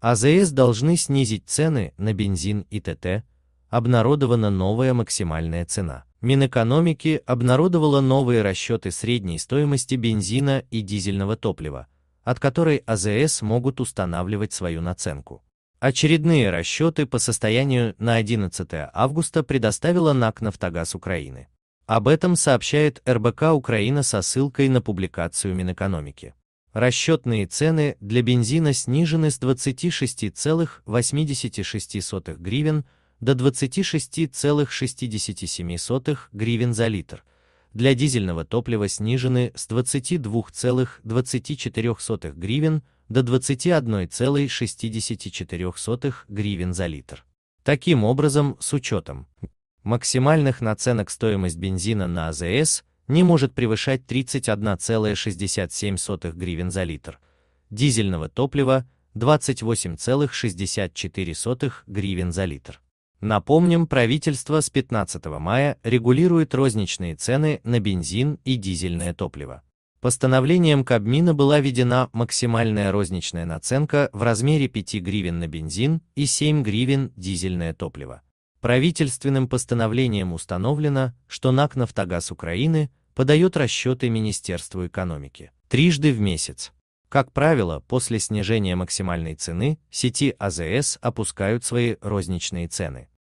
АЗС должны снизить цены на бензин и ТТ, обнародована новая максимальная цена. Минэкономики обнародовала новые расчеты средней стоимости бензина и дизельного топлива, от которой АЗС могут устанавливать свою наценку. Очередные расчеты по состоянию на 11 августа предоставила НАК «Нафтогаз Украины». Об этом сообщает РБК Украина со ссылкой на публикацию Минэкономики. Расчетные цены для бензина снижены с 26,86 гривен до 26,67 гривен за литр. Для дизельного топлива снижены с 22,24 гривен до 21,64 гривен за литр. Таким образом, с учетом максимальных наценок стоимость бензина на АЗС не может превышать 31,67 гривен за литр, дизельного топлива 28,64 гривен за литр. Напомним, правительство с 15 мая регулирует розничные цены на бензин и дизельное топливо. Постановлением Кабмина была введена максимальная розничная наценка в размере 5 гривен на бензин и 7 гривен дизельное топливо. Правительственным постановлением установлено, что НАК «Нафтогаз Украины» подает расчеты Министерству экономики трижды в месяц. Как правило, после снижения максимальной цены сети АЗС опускают свои розничные цены.